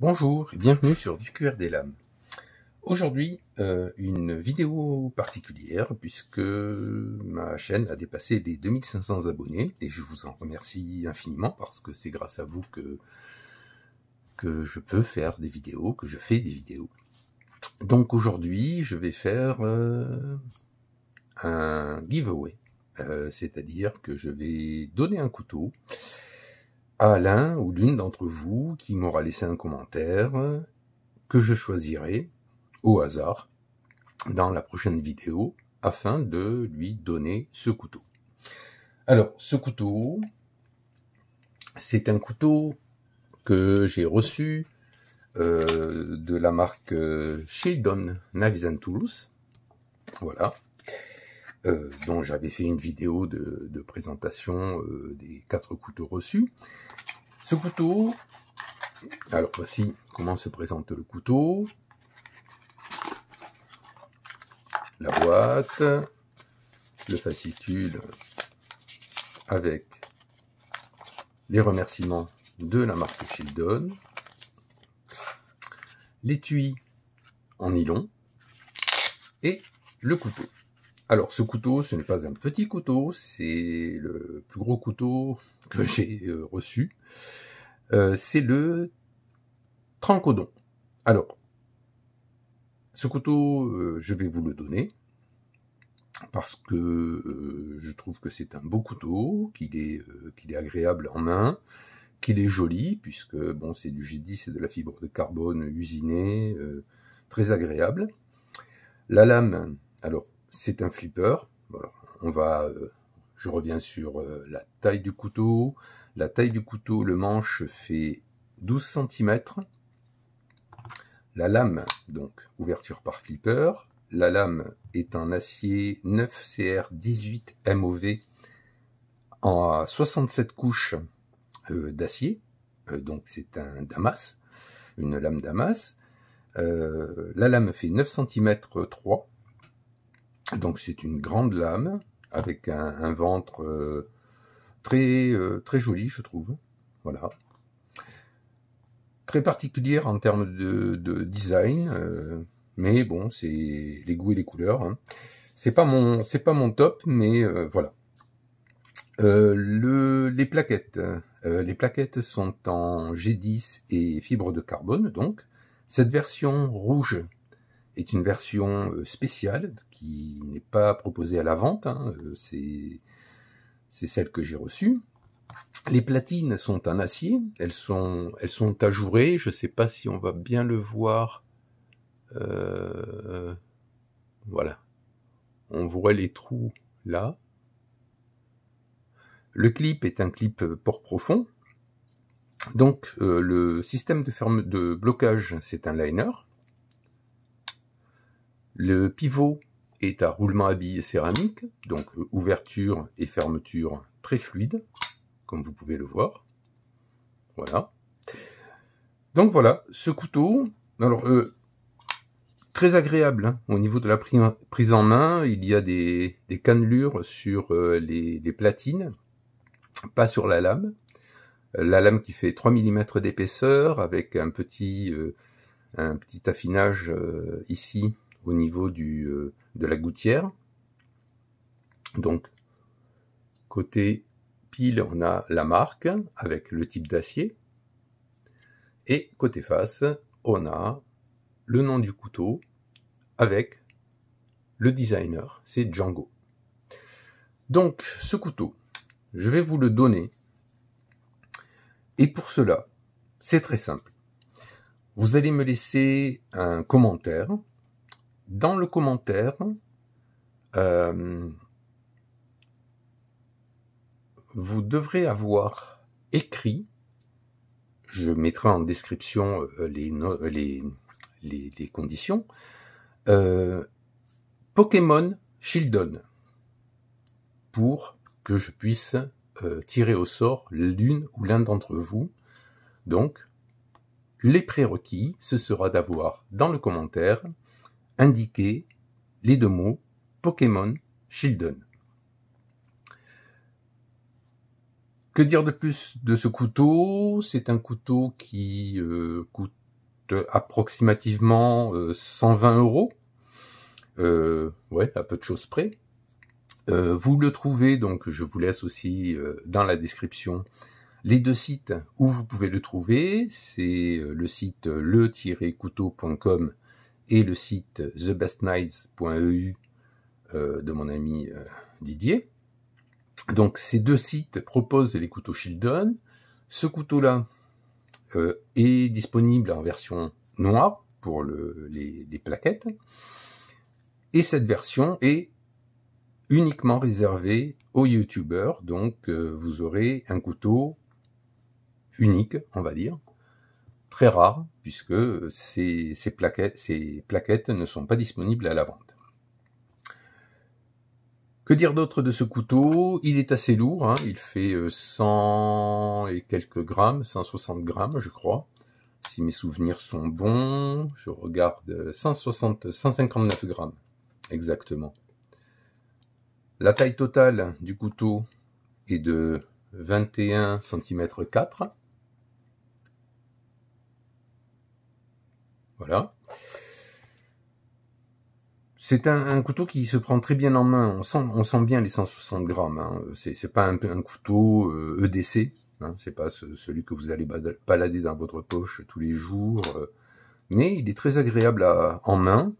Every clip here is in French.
Bonjour et bienvenue sur du qr des lames. Aujourd'hui, euh, une vidéo particulière puisque ma chaîne a dépassé des 2500 abonnés et je vous en remercie infiniment parce que c'est grâce à vous que, que je peux faire des vidéos, que je fais des vidéos. Donc aujourd'hui, je vais faire euh, un giveaway, euh, c'est-à-dire que je vais donner un couteau à l'un ou l'une d'entre vous qui m'aura laissé un commentaire que je choisirai au hasard dans la prochaine vidéo afin de lui donner ce couteau. Alors, ce couteau, c'est un couteau que j'ai reçu euh, de la marque euh, Sheldon Knives and Tools. Voilà, euh, dont j'avais fait une vidéo de, présentation euh, des quatre couteaux reçus. Ce couteau, alors voici comment se présente le couteau. La boîte, le fascicule avec les remerciements de la marque Sheldon, l'étui en nylon et le couteau. Alors, ce couteau, ce n'est pas un petit couteau, c'est le plus gros couteau que j'ai euh, reçu. Euh, c'est le Trancodon. Alors, ce couteau, euh, je vais vous le donner parce que je trouve que c'est un beau couteau, qu'il est, qu'il est agréable en main, qu'il est joli, puisque bon, c'est du G10 et de la fibre de carbone usinée, très agréable. La lame, alors c'est un flipper. On va, euh, je reviens sur euh, la taille du couteau. La taille du couteau, le manche fait 12 cm. La lame, donc ouverture par flipper. La lame est un acier 9CR18 MOV en 67 couches euh, d'acier. donc c'est un damas, une lame damas. la lame fait 9 cm 3 donc c'est une grande lame avec un, ventre euh, très, euh, très joli, je trouve. Voilà. Très particulière en termes de, design, euh, mais bon, c'est les goûts et les couleurs. Hein. C'est pas mon c'est pas mon top, mais voilà. Le, les plaquettes, les plaquettes sont en G10 et fibre de carbone, donc cette version rouge est une version euh, spéciale qui n'est pas proposée à la vente. Hein, euh, c'est celle que j'ai reçue. Les platines sont en acier, elles sont, elles sont ajourées, je ne sais pas si on va bien le voir. Euh, voilà. On voit les trous là. Le clip est un clip port profond. Donc le système de, ferme, de blocage, c'est un liner. Le pivot est à roulement à billes céramique, donc euh, ouverture et fermeture très fluide, comme vous pouvez le voir. Voilà. Donc voilà, ce couteau, alors euh, très agréable hein. au niveau de la prise en main, il y a des, cannelures sur euh, les, platines, pas sur la lame. La lame qui fait 3 mm d'épaisseur avec un petit affinage ici au niveau du, euh, de la gouttière. Donc, côté pile, on a la marque avec le type d'acier. Et côté face, on a le nom du couteau avec le designer, c'est Django. Donc, ce couteau, je vais vous le donner. Et pour cela, c'est très simple. Vous allez me laisser un commentaire dans le commentaire, euh, vous devrez avoir écrit, je mettrai en description euh, euh, les, conditions, Pokémon Shieldon, pour que je puisse tirer au sort l'une ou l'un d'entre vous. Donc, les prérequis, ce sera d'avoir dans le commentaire indiquer les deux mots Pokémon Shieldon. Que dire de plus de ce couteau C'est un couteau qui euh, coûte approximativement 120 euh, euros. Euh, ouais, à peu de choses près. vous le trouvez, donc je vous laisse aussi dans la description les deux sites où vous pouvez le trouver. C'est le site le-couteau.com et le site thebestknives.eu de mon ami euh, Didier. Donc ces deux sites proposent les couteaux Shildon. Ce couteau-là euh, est disponible en version noire pour les, plaquettes. Et cette version est uniquement réservée aux youtubeurs. Donc euh, vous aurez un couteau unique, on va dire, très rare puisque ces, plaquettes, ne sont pas disponibles à la vente. Que dire d'autre de ce couteau Il est assez lourd, hein. il fait 100 euh, et quelques grammes, 160 grammes je crois. Si mes souvenirs sont bons, je regarde 160, 159 grammes exactement. La taille totale du couteau est de 21 cm 4 Voilà. C'est un, couteau qui se prend très bien en main. On sent, on sent bien les 160 grammes. Hein. Ce C'est pas un, couteau EDC. Euh, e ce hein. C'est pas celui que vous allez balader dans votre poche tous les jours. Euh. Mais il est très agréable à, en main.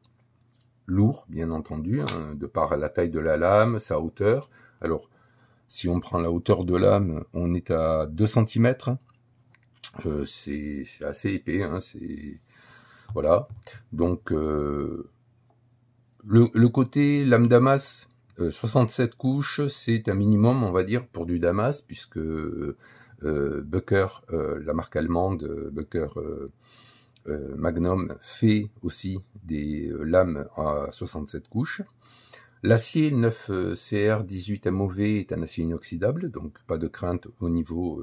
Lourd, bien entendu, hein, de par la taille de la lame, sa hauteur. Alors, si on prend la hauteur de lame, on est à 2 cm. Euh, c'est assez épais, c'est voilà. Donc euh, le, côté lame damas, 67 euh, couches, c'est un minimum, on va dire, pour du damas, puisque euh, Bucker, la marque allemande Bucker Magnum, fait aussi des lames à 67 couches. L'acier 9CR18 MOV est un acier inoxydable, donc pas de crainte au niveau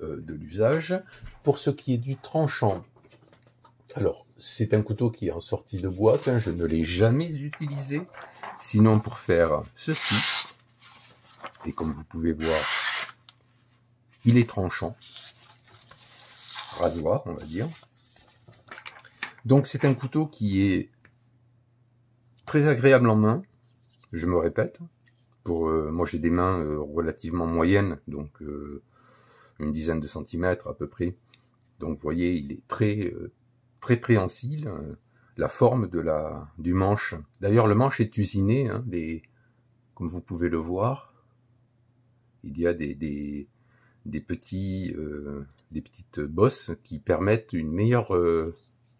de l'usage. Pour ce qui est du tranchant, alors, c'est un couteau qui est en sortie de boîte, hein, je ne l'ai jamais utilisé, sinon pour faire ceci. Et comme vous pouvez voir, il est tranchant, rasoir on va dire. Donc c'est un couteau qui est très agréable en main, je me répète. Pour, euh, moi j'ai des mains euh, relativement moyennes, donc euh, une dizaine de centimètres à peu près. Donc vous voyez, il est très Très préhensile, euh, la forme de la, du manche. D'ailleurs, le manche est usiné, hein, comme vous pouvez le voir. Il y a des, des, petits, euh, des petites bosses qui permettent une meilleure, euh,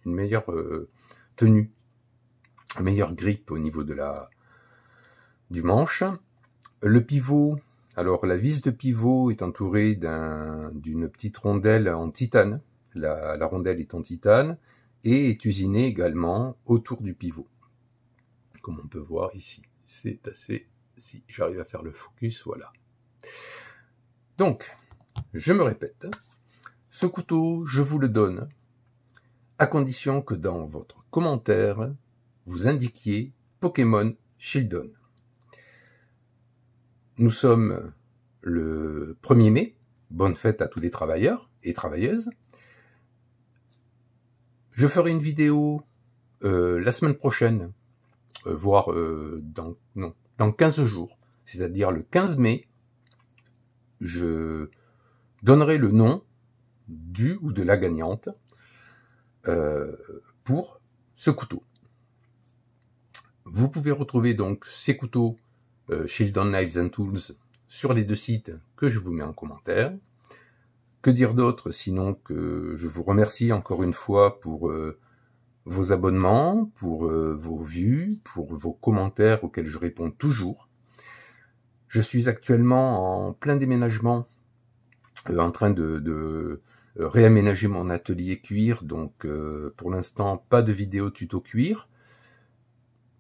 une meilleure tenue, une meilleure grippe au niveau de la, du manche. Le pivot, alors la vis de pivot est entourée d'une petite rondelle en titane la, rondelle est en titane, et est usinée également autour du pivot, comme on peut voir ici. C'est assez, si j'arrive à faire le focus, voilà. Donc, je me répète, ce couteau, je vous le donne, à condition que dans votre commentaire, vous indiquiez Pokémon Shieldon. Nous sommes le 1er mai, bonne fête à tous les travailleurs et travailleuses. Je ferai une vidéo euh, la semaine prochaine, euh, voire euh, dans, dans 15 jours, c'est-à-dire le 15 mai, je donnerai le nom du ou de la gagnante pour ce couteau. Vous pouvez retrouver donc ces couteaux Shield Knives and Tools sur les deux sites que je vous mets en commentaire. Que dire d'autre sinon que je vous remercie encore une fois pour euh, vos abonnements, pour euh, vos vues, pour vos commentaires auxquels je réponds toujours. Je suis actuellement en plein déménagement, euh, en train de, réaménager mon atelier cuir, donc pour l'instant pas de vidéo tuto cuir.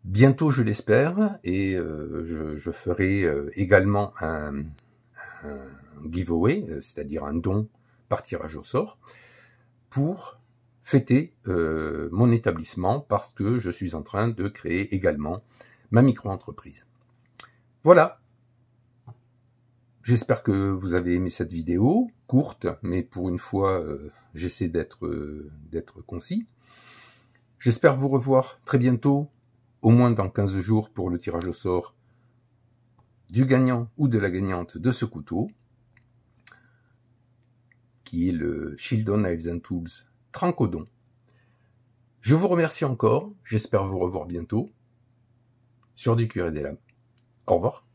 Bientôt je l'espère, et je, ferai également un giveaway, euh, c'est-à-dire un don par tirage au sort, pour fêter euh, mon établissement parce que je suis en train de créer également ma micro-entreprise. Voilà. J'espère que vous avez aimé cette vidéo, courte, mais pour une fois, euh, j'essaie d'être concis. J'espère vous revoir très bientôt, au moins dans 15 jours pour le tirage au sort du gagnant ou de la gagnante de ce couteau qui est le Shildon Knives and Tools Trancodon. Je vous remercie encore, j'espère vous revoir bientôt sur du curé des lames. Au revoir.